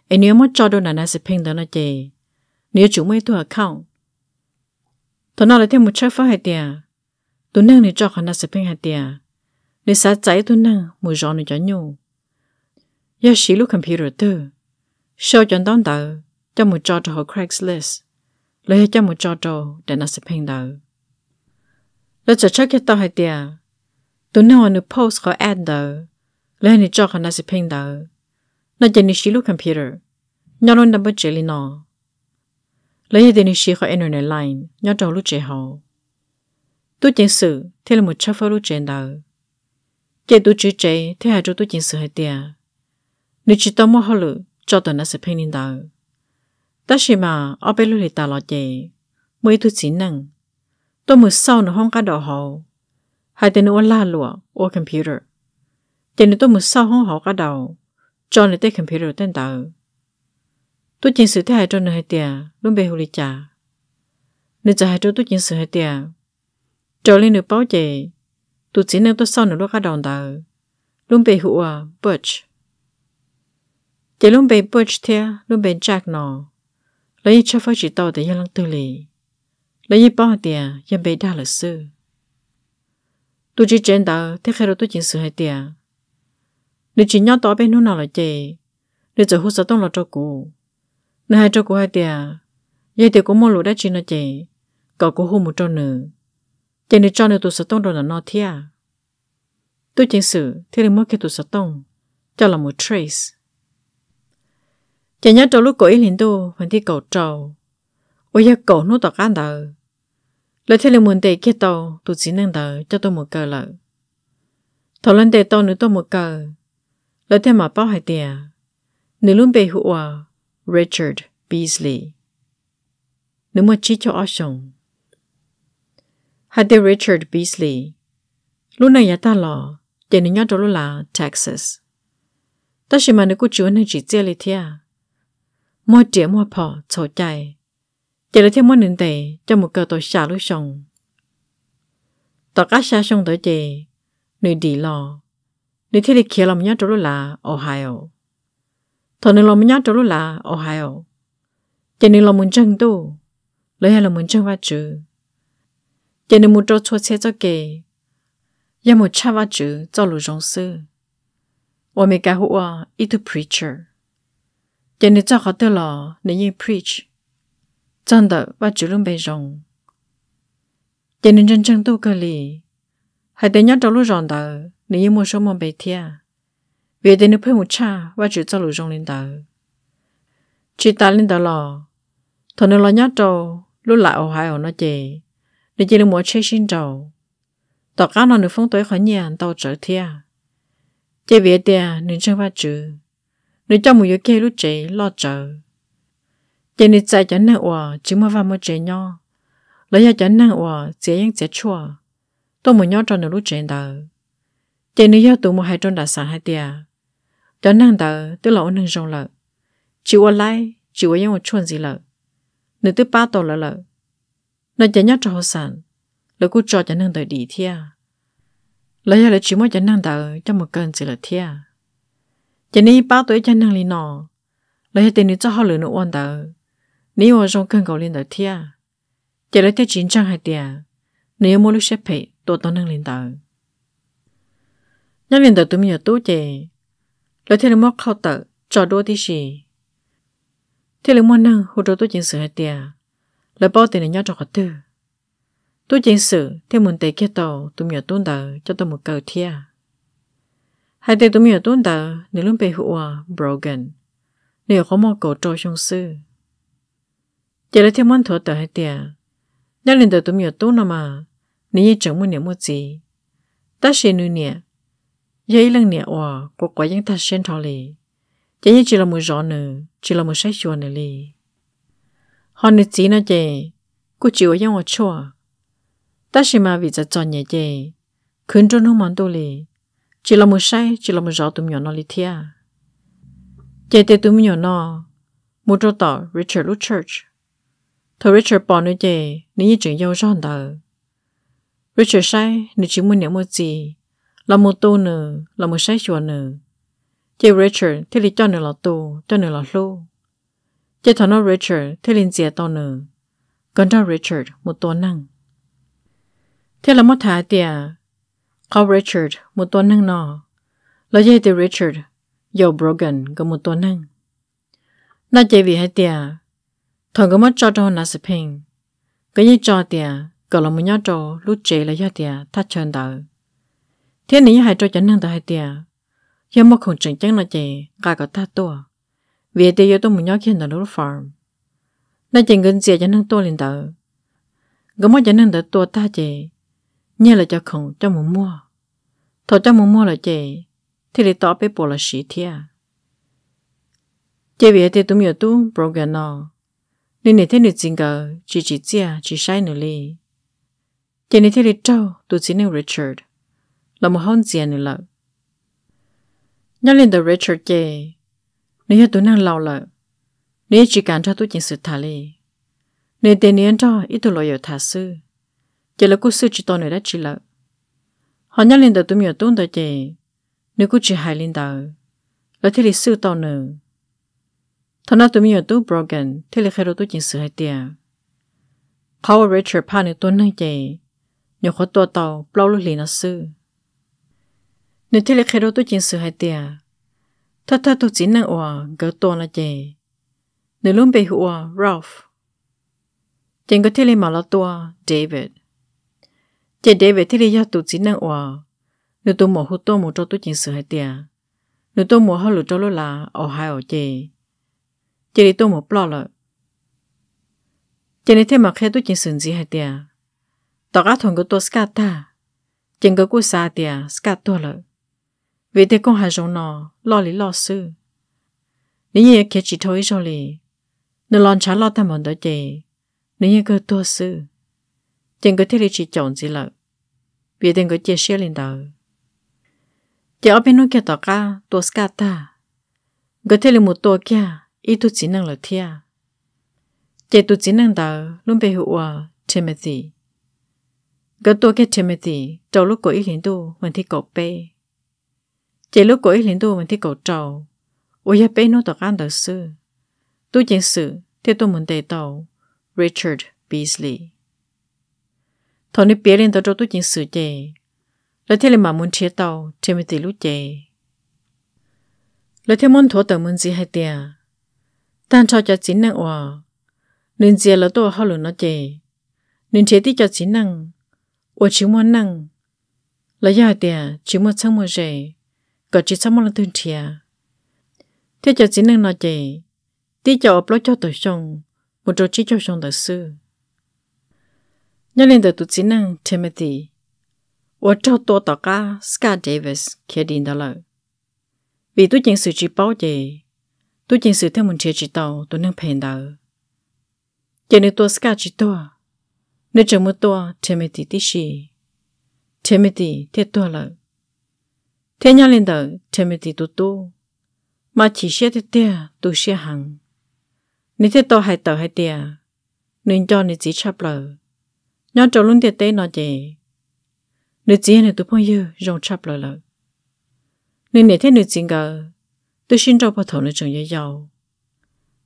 anh nếu một cho đồ nào nó sẽ pin đó nó chế nếu chúng mấy tôi không thọ nó là thêm một chơi phá hay tiệt tôi nâng để cho khả năng sẽ pin hay tiệt nếu sát trái tôi nâng mùi gió này cho nhung giờ xí lúc computer tư sau chọn đón tờ cho một cho cho Craigslist lấy cho một trò trò để nó sẽ phèn đầu lấy cho chắc cái tao hay tiệt tụi nó ở post có ad đầu lấy nó cho cái nó sẽ phèn đầu nó chỉ nó xí computer nhớ luôn đâm bớt chế lên nó lấy cái nó sử dụng internet line nhớ trâu lúc chế hậu tôi chiến sự thế là một chắc phải lúc chế đầu chế tôi chữ chế thế hai chỗ tôi chiến sự hay tiệt nếu chỉ tao mua hồ lự cho tụi nó sẽ phèn lên đầu 但是嘛，我被路里打了的，没都只能，都没少呢，红卡到好，还得我拉路，我 computer，但你都没少红好卡到，叫你对 computer 等到，都件事太重了一点，拢被狐狸家，你就还做都件事一点，叫你你包姐，都只能都少呢，路卡到到，拢被狐啊 butch，这拢被 butch 贴，拢被 jack 呢。lấy cho phải chỉ tàu để yên lăng tư lì lấy bao tiền yên bế đa lịch sử tôi chỉ trên đó thế khi đó tôi chỉ sửa hai tiền nếu chỉ nhau tỏ bên nút nào là chị nếu giờ hút sáu tông là cho cụ nếu hai cho cụ hai tiền vậy thì cũng mua lúa đã chỉ nó chị cậu cũng hút một trâu nữa chị nếu cho nếu tôi sáu tông rồi là nó thia tôi chỉ sửa thế là mới khi tôi sáu tông cho là một trace chả nhớ trâu lúc cổ ý liền tu vẫn thi cổ trâu, ôi giờ cổ nó tọt ăn tờ lời thế là muốn tề kia tàu tụt chỉ năng tờ cho tôi một cờ lợ thầu lên tề tàu nữa tôi một cờ lời thế mà bao hai tìa nữ luôn bề hụa à, Richard Beasley nữ một chỉ cho Ocean hai tìa Richard Beasley lúc này nhà ta lò chỉ nữ nhớ trâu lúc là Texas ta chỉ mà nữ cô chú nên chỉ chia lì à mua trẻ mua phò chỗ chạy chạy là thêm mua nền tệ cho một cơ tổ xa lối sông tổ cá xa sông tới chị nơi đi lò nơi thế lịch kia lòng nhá chỗ là Ohio thọ nơi lòng nhá chỗ là Ohio chạy nơi lòng muốn chân tu lấy hay là muốn chân va chữ chạy nơi muốn cho cho xe cho kề ya một cha va chữ cho lũ rong sư 我没干活，一头 preacher。giờ này cháu học tới lò để như preach chân đó và chủ lương bề rồng giờ này chân chân tu cơ lì hãy để nhớ trong lúc rồng đó để như mua số mong bề thia vì để nó phải một cha và chủ cho lũ rồng lên đó chỉ ta lên đó lò thằng nào nhau nhớ trâu lúc lại ở hai ở nó chè để chỉ là mua chơi xin trâu tỏ cá nó được phong tới khỏi nhà đầu trở thia chỉ việc tiền nên chơi ba chữ nếu cho một yếu kia lúc trẻ lo chờ giờ nếu chạy cho nặng hòa chỉ mà vào một trẻ nhau lấy cho cho nặng hòa dễ dàng dễ chua tôi muốn nhau cho nó lúc trẻ đờ, giờ nếu yêu tụ một hai trong đã sẵn hai tia cho nặng đờ tôi là ôn nặng rong lợ chỉ qua lại chỉ qua những một chuyện gì lợ nếu tôi ba tổ lợ lợ nó chỉ nhau cho họ sẵn lỡ cứ cho cho nặng đầu đi thia lấy cho lại chỉ muốn cho nặng đờ, cho một cơn gì lợ thia chỉ ní bao tuổi chân năng lì nọ lấy tiền nữ cho họ lừa nó oan tờ nếu ở trong cơn cầu lên tờ thia chỉ lấy theo chín trăm hai tia nếu mua lúc xếp phệ tổ tao năng lên tờ nhân lên tờ tụi mình ở tú chè lấy theo mua khâu tờ cho đôi tí gì theo mua năng hồ đồ tôi chính sự hai tia lấy bao tiền này nhau cho họ tư tôi chính sự theo muốn tề kia tàu tụi mình ở tú tờ cho tôi một cầu thia hai tên tụi mình tuân tờ nếu luôn bị hụa broken nếu có một cổ trôi trong sư Giờ là thêm món thổ tờ hai tia đã lên tờ tụi mình tuân nào mà nếu như chẳng muốn nếu một gì ta sẽ nuôi nè dây lần nè òa của quả dân ta sen thọ giờ chỉ như chỉ là một gió nữa chỉ là một sách chùa nữa đi. họ nữ chỉ nó chè cô chịu ở dân ở chùa ta sẽ mà vì giờ chọn nhà chè khuyến trôn không món tu lì chỉ là một sai chỉ là một gió tụm nhỏ nó lì thia chạy tới tụi nhỏ nó một chỗ tỏ Richard Lutz Church thôi Richard bỏ nữa chạy nếu như chuyện giàu giòn tờ Richard sai nếu chỉ muốn nhớ một gì là một tô nữa là một sai chùa nữa chạy Richard thì lý cho nữa là tô cho nữa là lô chạy thằng nó Richard thì liền dìa to nữa còn cho Richard một tô năng thế là mất thả tiền เขา Richard มุตัวนึงนอแล้วจะให้ตี Richard ยอ Brogan ก็มุตัวนึงน่าจะวีให้เตียถอนก็มาจอดหนาสเพ่งก็ยังจอเตียก็ลงมือยอดลูกเจแล้วยอเตียทัดเชิญดาวเที่ยนี้หายจอจะนั่งตาให้เตียยังมาคงจังจังน่าจะกาก็ทัดตัววีเตียต้องมือยอดเขียนตัวลูกฟาร์มน่าจะเงินเสียจะนั่งตัวลินเตอก็มาจะนั่งตัวตาเจ nhớ là cho không cho muốn mua thọ cho muốn mua là chị thì để tỏ bé bộ là sĩ thia chị về thì tụi mình tu program nó nên này thế này chính cờ chỉ chỉ chia chỉ sai nữa đi chị này thế này trâu tụi chị này Richard là một hôn diện nữa là nhớ lên the Richard chị nếu tụi nàng lâu là nếu chỉ cần cho tụi chị sự thà đi nếu tiền nên cho ít tụi lo yêu thà sư chỉ là cú sư chỉ to nữa đã chỉ là họ nhắc lên đầu tụi mình tốn đời chị nếu cú chỉ hại lên đầu là thế là sư to nữa thằng nào tụi miệng tụi broken thế là khai đầu tụi chính sự hai tiệt Power Richard pha này tụi này chị nhiều khó tua tàu bao lúc liền là sư nếu thế là khai đồ tụi chính sự hai tiệt thật thật tụi chính năng ủa gỡ tua là chị nếu luôn bị hụa Ralph Chẳng có thế là mà là tua David chị để về thế đi cho tụi chỉ năng hòa, nếu tôi mổ hút tôi một cho tôi chỉnh sửa hay tiệt nếu tôi mổ hơi lụt chỗ lúc là ở hai ở chị chị đi tôi mổ bỏ rồi chị đi thêm mà khi tôi chỉnh sửa gì hay tiệt tao cá thằng của tôi scat ta chỉnh cái cô xa tiệt scat tôi rồi vì thế con hai giống nó lo lý lo sư nếu như kia chỉ thôi rồi nếu lon chán lo ta mòn đó chị nếu như cơ tôi sư tiền cái thế là chỉ chọn gì lợi vì tiền cái chia sẻ lên đầu chỉ ở bên nó kia tao cả tôi cả ta cái thế là một tôi kia ít tôi chỉ năng lợi thia chỉ tôi chỉ năng đầu luôn bị hụa ờ, thêm mà gì cái tôi kia thêm mà gì trâu lúc cổ ít hiện tu mình thì cổ bê chỉ lúc cổ ít hiện tu mình thì cổ trâu ôi ya bê nó tao cả đời sư tôi chuyện sự theo tôi muốn đề tàu Richard Beasley thôi nếu bé lên tao cho tôi chuyện sự chè lấy thế là mà muốn chế tàu chế mới tỷ lúc chè lấy thế muốn thua tờ muốn gì hay tiề tan cho cho chính năng hòa nên gì là tôi hao luôn nó chè nên chế tí cho chính năng hòa chỉ muốn năng lấy giờ hay tiề chỉ muốn sang mua rẻ có chỉ sang mua là thương chè thế cho chính năng nó chè tí cho ở lối cho tôi xong một chỗ chỉ cho xong tờ sư nhà lên từ tụt chính năng Timothy. và trao tổ tỏ cá Scott Davis kia đi đó lời. Vì tôi chính sự chỉ bảo gì, tôi chính sự theo một chế chỉ tàu tôi năng phèn đầu. Giờ nếu tôi Scott chỉ tôi, nếu chồng mua tôi Timothy tí gì, Timothy thế tôi lời. Thế nhà lên từ Timothy tụt tôi, mà chỉ xe thế tia tôi xe hàng. Nếu thế tôi hay tàu hay tia, nên cho nên chỉ chấp lời nhớ trâu luôn tiệt tế nó chè nữ chị này tụi bao nhiêu rong chắp lời lời nên để thế nữ chị gờ tôi xin trâu bao thầu nữ chồng yêu. dầu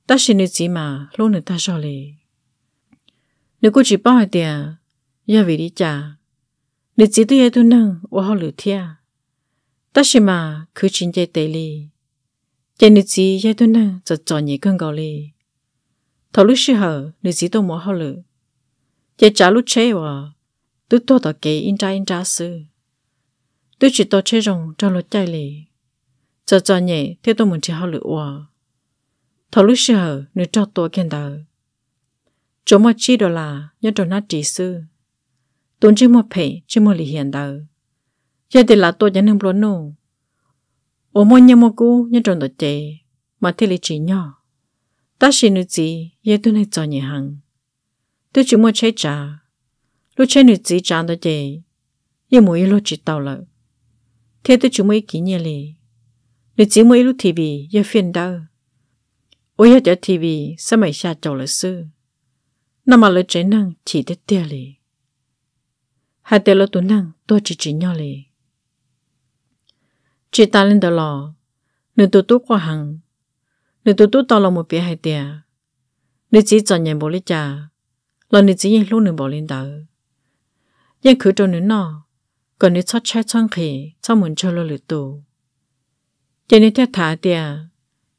ta xin nữ chiến mà luôn nữ ta cho lì nữ cô chỉ bao hai tiền giờ về đi trả nữ chiến tôi tôi nâng và họ lửa thia ta xin mà cứ chín chơi tế lì chơi nữ chiến tôi nâng giờ trò nhị cơn gò lì thầu lúc sư hở nữ chiến tôi muốn họ lửa chế trả lúc chế à tôi tôi tỏ kể in ra in ra sư tôi chỉ tỏ chế rồng trong lúc chạy lì giờ giờ nhẹ thế tôi muốn chỉ học lựa à thọ lúc xưa nếu cho tôi kiện đời chỗ mà chi đó là nhớ cho nát trí sư tôi chỉ một phê chỉ một lì hiện đời giờ thì là tôi nhớ nên luôn nô ôm mong nhớ một cú nhớ trong đó chế mà thế lì chỉ nhỏ ta xin được gì giờ tôi này cho nhẹ hàng tôi chỉ mua chế trà lúc chế nữ chỉ trà đó chị giờ mỗi lúc chỉ tàu lợ thế tôi chỉ mua kỹ nhẹ lì nữ chỉ mua lúc TV giờ phiền đâu ôi giờ cho TV sao mày xa trầu lợ sư mà lợ chế năng chỉ tới tia lì hai tia lợ tụi năng tôi chỉ chỉ nhau lì chị ta lên đó lò nữ tụi tôi hàng nữ tụi tôi tao là một bé hai tia nữ chỉ chọn nhận bố lý lần này chỉ yên luôn nữa bỏ lên đầu yên cứ cho nữa nọ còn nếu chót trái chăng khỉ cho muốn cho lo lửa tù giờ nếu theo thả tiề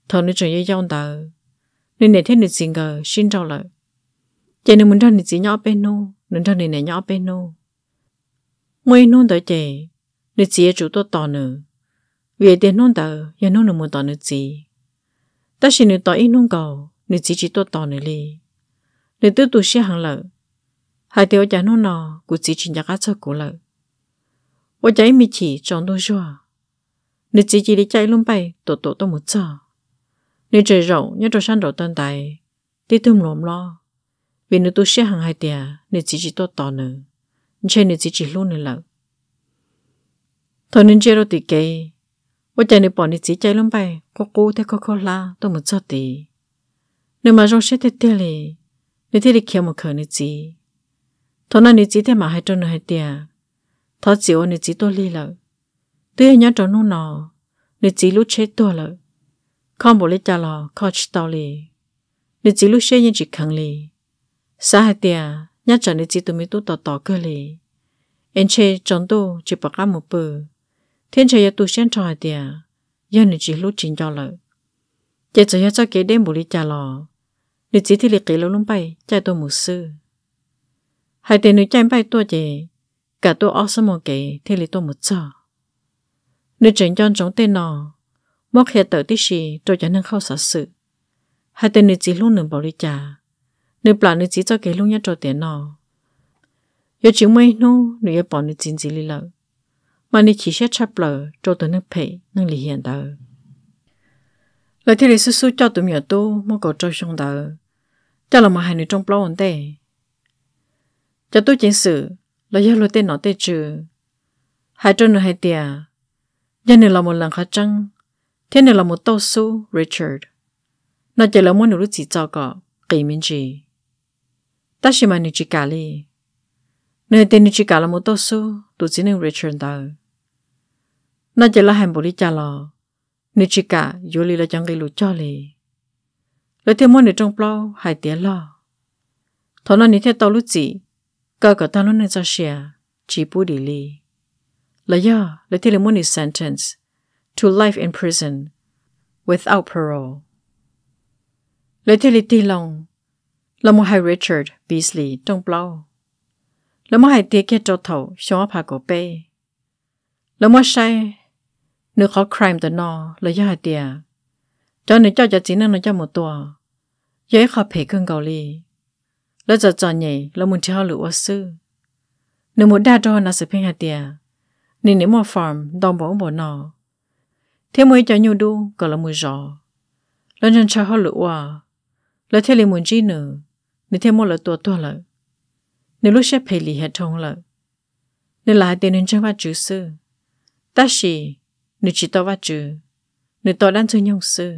thọ nếu chỉ yên dòng đầu nên để thế nếu gì ngờ xin cho lại giờ nếu muốn cho nếu chỉ nhỏ bên nô nên cho nếu này nhỏ bên nô mỗi nô tới giờ nếu chỉ chủ tôi to nữa vì tiền nô tờ giờ nô nữa muốn to nữa chỉ, tất nhiên nữa to ít nô cầu nếu chỉ chỉ tôi to nữa liền nếu tôi tu xe hàng lợ hai tiêu chả nó nọ cụ chỉ nhà nhạc cho cụ lợ ô cháy mi chỉ chọn đôi rùa nếu chỉ chỉ đi chạy luôn bay tổ tổ tôi một giờ nếu trời rộng nhớ trò săn đầu tân tài tí thơm lồm lo vì nếu tôi xe hàng hai tia nếu chỉ chỉ tôi tỏ nữa nhưng nếu chỉ chỉ luôn nữa lợ thôi nên chơi đâu thì kì ô chạy nếu bỏ nếu chỉ chạy luôn bay có cô thế có khó la tôi một giờ tí nếu mà rong xe thế thế này nếu thế thì kia một khởi nữa thôi nó nữa chỉ thế mà hai trâu nữa hai tia thọ chịu chỉ tôi li lợ tôi nhớ trâu nu nọ nữa chỉ lúc chết tôi lợ không bố lấy cha lò khó chết tao li chỉ lúc chết nhưng chỉ khăng li sa hai tia nhớ trâu chỉ tôi mới tôi tỏ tỏ cơ anh chê trốn tôi chỉ bảo cả một bữa thiên trời tôi xem trò hai tia giờ nữa chỉ lúc chính cho lợ chỉ chỉ nhớ cho kế đêm bố lấy cha lò nữ chỉ thì lịch kỹ lâu lắm bay chạy tôi một sư hai tên nữ chạy bay tôi về cả tôi ở sớm một kỹ thì lịch tôi một giờ nữ chuyển cho chúng tên nọ mất hết tới tí gì tôi chẳng nên khâu sợ sự hai tên nữ chỉ luôn nửa bảo lý trả nữ bà nữ chỉ cho kỹ luôn nhất cho tiền nọ giờ chỉ mấy nô nữ yêu bảo nữ chính chỉ lý lợi mà nữ chỉ sẽ chấp lờ cho tôi nữ phải nữ lý hiện đời lời thì lý sư sư cho tụi mình tu mua cầu cho xong đời cho là mà hai nữ trong plau ổn tệ cho tôi chiến sự là do lối tên nó tê trừ hai trôn nữ hai tìa do nữ là một lần khá trăng Thế nữ là một tàu su Richard nó chỉ là muốn nữ lúc chỉ cho cọ kỳ miên trì ta chỉ mà nữ chỉ cả li nữ tên nữ chỉ cả là một tàu su tụi chỉ nữ Richard đâu nó chỉ là hành bộ lý cha lò nữ chỉ cả dù li là chẳng gây lụt cho li แล้วเที่ยวมวนในจงเปล่าหายเตียล่อทอนนี้เที่ยวตอลุจีก็ก็ตาั้นจะเชียจีบุดีลีแล้วย่อแล้วเที่ยวมวนใน sentence to life in prison without parole แล้วเที่ยวตีลงแล้วม่ให้ริชาร์ดบีสลีจงเปล่าแล้วม่ให้เตียเกจอเถาชงอพากเป้แล้วมใชยเนื้อเขา crime ตัวนอแล้วย่อายเตีย cho nên cho cho chỉ nên nó cho một tuổi dễ khó phê cơn cầu lì lỡ giờ cho nhỉ lỡ muốn theo lũ sư nếu muốn đa cho nó sẽ phê hạt tiền nên nếu mà farm đong bỏ bỏ nó thế mới cho nhiều đu gọi là mùi rõ lỡ nhân cho họ lũ à lỡ thế liền muốn chi nữa nếu thế một lỡ tuổi tuổi lỡ nếu lúc sẽ phê lì hết thông lỡ nếu là tiền nên chẳng phải chữ sư ta chỉ nếu chỉ tao và chữ nếu tao đang chơi nhau sư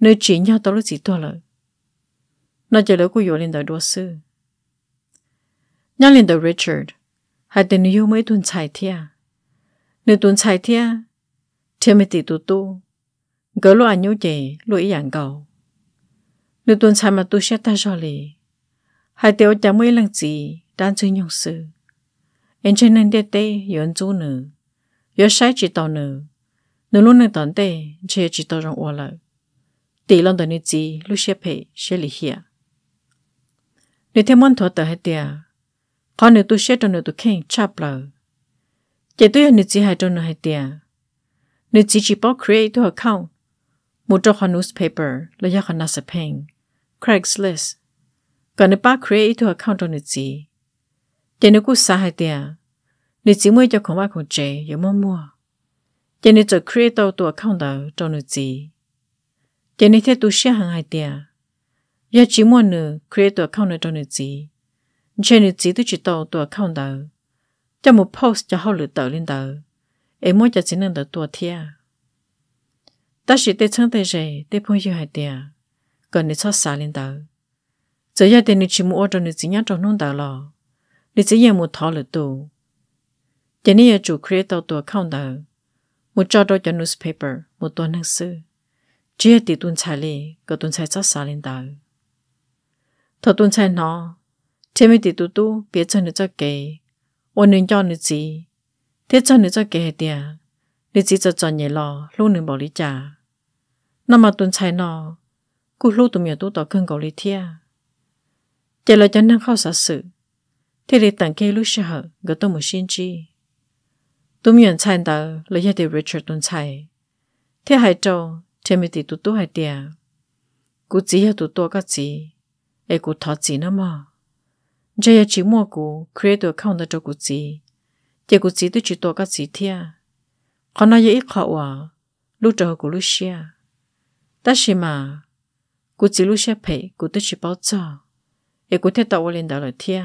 nơi chỉ nhau tao lúc gì tôi lời nó chỉ lấy cô dụ lên đời đua sư nhắc lên đời Richard hai tên yêu mấy tuần chạy thia nếu tuần chạy thia thì mới tỷ tụ tu gỡ lỗ anh nhớ gì lỗ ý dạng cầu nếu tuần chạy mà tu sẽ ta cho lì hai tiểu chẳng mấy lần gì đang chơi nhung sư em chơi nên đê tê yến chú nữ yến sai chỉ tàu nữ nếu luôn nên tận tê chơi chỉ tàu trong ô lợi tỷ lần đầu như gì lúc xếp hệ sẽ lì hiệp nếu thêm món thua tờ hết tiệt còn nếu tôi xếp cho nếu tôi khen chắp lờ chỉ tôi là nếu chỉ hai cho nếu hết tiệt nếu chỉ chỉ bảo create tôi account một trong khoản newspaper là do khoản nasa pen Craigslist còn nếu bảo create tôi account cho nếu chỉ chỉ nếu cứ xa hết tiệt nếu chỉ mới cho không ai không chế giờ mua mua chỉ nếu chỉ create tôi tôi account đó cho nếu chỉ chỉ nên thế tu sĩ hàng hai tia giờ chỉ muốn nữa create account nữa cho nữ gì chỉ nữa gì tôi chỉ tạo tụ account đó cho một post cho họ lựa tạo lên đó em muốn cho chỉ nên tạo tụ thia ta chỉ để chẳng để gì để phong yêu hai tia còn nữ cho xa lên đó giờ giờ để nữ chỉ muốn cho nữ gì nhá cho nông đó lo để chỉ giờ một thọ lựa tụ chỉ nên chủ create tạo tụ account đó một cho đó cho newspaper một tuần hàng xưa chia thì tuần chạy lì cái tuần chạy chắc xa lên đầu thật tuần chạy nó thế mới thì tụi tu biết cho nữa cho kề ôn nên cho nữa gì thế cho nữa cho kề tiền nó chỉ cho cho nhẹ lo luôn nên bỏ đi trả năm mà tuần chạy nó cứ lúc tụi mình tụi tao cần cầu lý thiệt Giờ là cho năng khó xã sự thế thì tận kia lúc sợ gỡ tôi mới xin chi tụi mình chạy đầu là gia đình Richard tuần chạy thế hai châu chế mi tì tụ tụ hai tiệt cú chỉ heo cái chỉ ai cú thọ chỉ nó mà giờ giờ chỉ mua cú creator account cho cú chỉ chế cú chỉ tôi chỉ tụ cái chỉ thiệt còn nói ít khó à lúc trời cú lúc xia ta xí mà cú chỉ lúc xia phải cú tôi bảo cho ai e cú thế tao lên đó là thiệt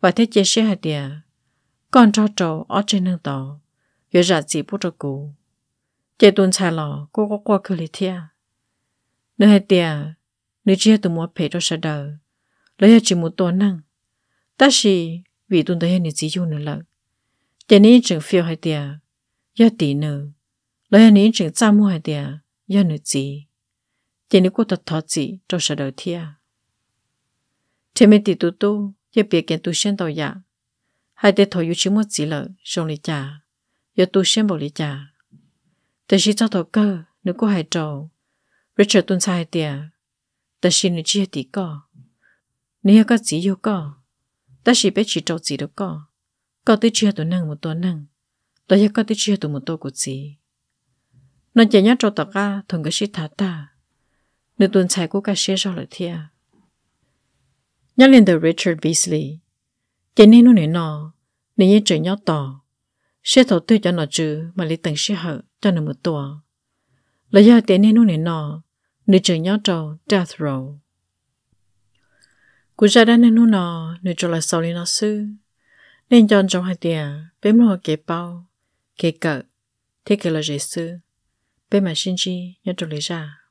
và thế chế xia hai tiệt còn cho trâu ở trên nương tàu giờ giờ chỉ bút cho cú chế tuần xà lò cô có qua cửa lì thia nơi hai nơi chia tụi mua phê cho sợ lấy chỉ một tuần năng ta chỉ vì tuần tới hết chỉ dùng nữa lận chế ní chừng phiêu hai tia giờ tỷ nữ lấy ní chừng cha mua hai tia giờ nữ chỉ chế ní cô thật thọ chỉ cho sợ đời thia thế mấy tỷ tụi tu giờ biết kiện tụi sen tàu dạ hai tia thổi chỉ một chỉ lợ xong lì chả giờ tụi sen bảo lì chả แต่ชีเจ้าตัวเกอนึกก็หายจอริชาร์ดตุนชายเตียแต่ชีนึกชี้ตีก็เนี่ยก็จีอยู่ก็แต่ชีไปชีจอจีแล้วก็ก็ติเชียตัวนั่งมุตัวนั่งแต่ยังก็ติเชียตัวมุตัวกูจีนนจะยัดจอตก้าถงก็ชีทาตานึกตุนชายกูก็เชี่ยชอเลยเทียยันเรียนเดอริชาร์ดบีสลีเจนี่นู่นเนี่ยนอเนี่ยเจอยัดต่อ sẽ thầu tư cho nó chứ mà lấy tầng sẽ hở cho nó một tòa là do tiền nên nó nè nọ nữ trừ nhó trâu, death row cú ra đan nên nó nọ nữ trừ là sau lên nó sư nên chọn trong hai tiền bé mua kế bao kế cỡ thế kế là dễ sư bé mà xin chi nhớ trừ lấy ra